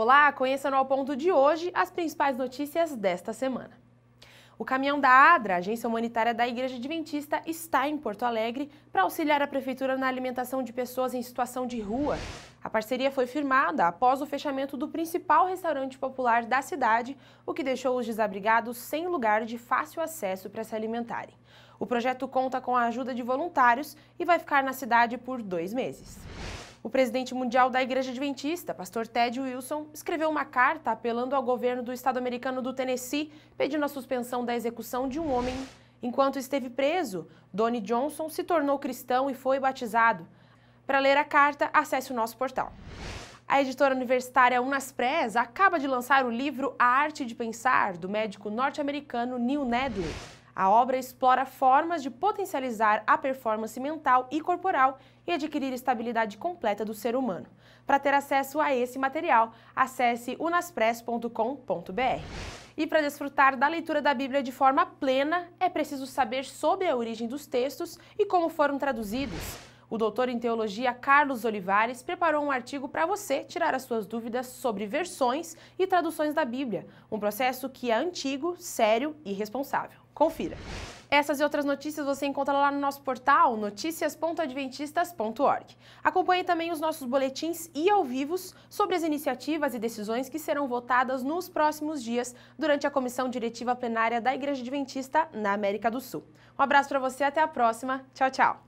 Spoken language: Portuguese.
Olá, conheça no Ao Ponto de hoje as principais notícias desta semana. O caminhão da ADRA, Agência Humanitária da Igreja Adventista, está em Porto Alegre para auxiliar a Prefeitura na alimentação de pessoas em situação de rua. A parceria foi firmada após o fechamento do principal restaurante popular da cidade, o que deixou os desabrigados sem lugar de fácil acesso para se alimentarem. O projeto conta com a ajuda de voluntários e vai ficar na cidade por dois meses. O presidente mundial da Igreja Adventista, pastor Ted Wilson, escreveu uma carta apelando ao governo do estado americano do Tennessee, pedindo a suspensão da execução de um homem. Enquanto esteve preso, Donnie Johnson se tornou cristão e foi batizado. Para ler a carta, acesse o nosso portal. A editora universitária Unaspres acaba de lançar o livro A Arte de Pensar, do médico norte-americano Neil Nedley. A obra explora formas de potencializar a performance mental e corporal e adquirir estabilidade completa do ser humano. Para ter acesso a esse material, acesse unaspress.com.br. E para desfrutar da leitura da Bíblia de forma plena, é preciso saber sobre a origem dos textos e como foram traduzidos. O doutor em teologia Carlos Olivares preparou um artigo para você tirar as suas dúvidas sobre versões e traduções da Bíblia, um processo que é antigo, sério e responsável. Confira. Essas e outras notícias você encontra lá no nosso portal noticias.adventistas.org. Acompanhe também os nossos boletins e ao vivos sobre as iniciativas e decisões que serão votadas nos próximos dias durante a comissão diretiva plenária da Igreja Adventista na América do Sul. Um abraço para você, até a próxima. Tchau, tchau.